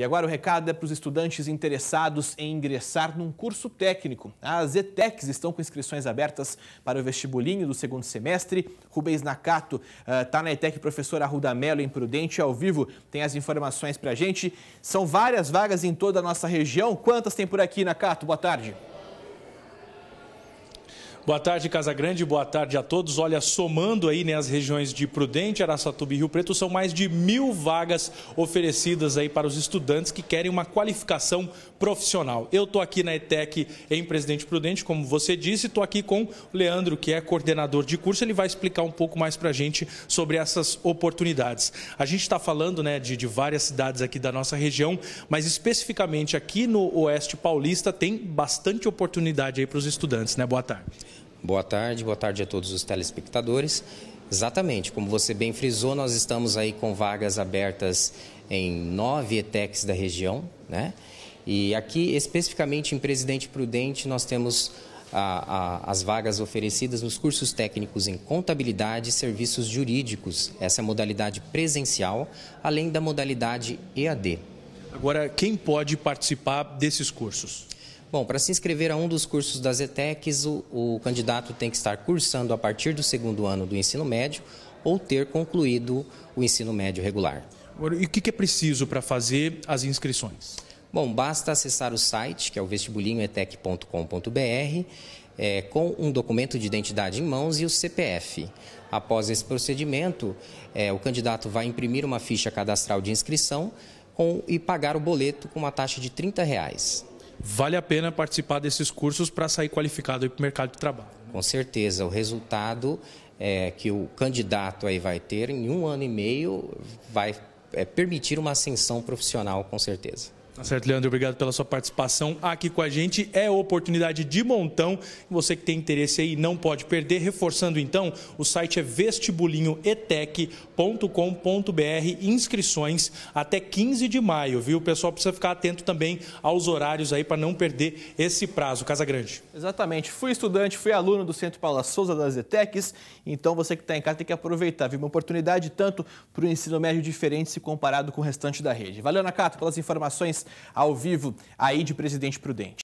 E agora o recado é para os estudantes interessados em ingressar num curso técnico. As ETECs estão com inscrições abertas para o vestibulinho do segundo semestre. Rubens Nakato está eh, uh, na ETEC professor Arruda Mello em Prudente, ao vivo, tem as informações para a gente. São várias vagas em toda a nossa região. Quantas tem por aqui, Nakato? Boa tarde. Boa tarde, Casa Grande, boa tarde a todos. Olha, somando aí né, as regiões de Prudente, Araçatuba e Rio Preto, são mais de mil vagas oferecidas aí para os estudantes que querem uma qualificação profissional. Eu estou aqui na ETEC em Presidente Prudente, como você disse, estou aqui com o Leandro, que é coordenador de curso, ele vai explicar um pouco mais para a gente sobre essas oportunidades. A gente está falando né, de, de várias cidades aqui da nossa região, mas especificamente aqui no Oeste Paulista tem bastante oportunidade aí para os estudantes, né? Boa tarde. Boa tarde, boa tarde a todos os telespectadores. Exatamente, como você bem frisou, nós estamos aí com vagas abertas em nove ETECs da região, né? E aqui, especificamente em Presidente Prudente, nós temos a, a, as vagas oferecidas nos cursos técnicos em contabilidade e serviços jurídicos, essa é a modalidade presencial, além da modalidade EAD. Agora, quem pode participar desses cursos? Bom, para se inscrever a um dos cursos das ETECs, o, o candidato tem que estar cursando a partir do segundo ano do ensino médio ou ter concluído o ensino médio regular. E o que é preciso para fazer as inscrições? Bom, basta acessar o site, que é o vestibulinhoetec.com.br, é, com um documento de identidade em mãos e o CPF. Após esse procedimento, é, o candidato vai imprimir uma ficha cadastral de inscrição com, e pagar o boleto com uma taxa de R$ 30. Reais vale a pena participar desses cursos para sair qualificado para o mercado de trabalho. Né? Com certeza, o resultado é, que o candidato aí vai ter em um ano e meio vai é, permitir uma ascensão profissional, com certeza. Tá certo, Leandro. Obrigado pela sua participação aqui com a gente. É oportunidade de montão. Você que tem interesse aí não pode perder. Reforçando então, o site é vestibulinhoetec.com.br. Inscrições até 15 de maio, viu? O pessoal precisa ficar atento também aos horários aí para não perder esse prazo. Casa Grande. Exatamente. Fui estudante, fui aluno do Centro Paula Souza das ETECs. Então você que está em casa tem que aproveitar. Viu? Uma oportunidade tanto para o ensino médio diferente se comparado com o restante da rede. Valeu, Nakato, pelas informações ao vivo aí de Presidente Prudente.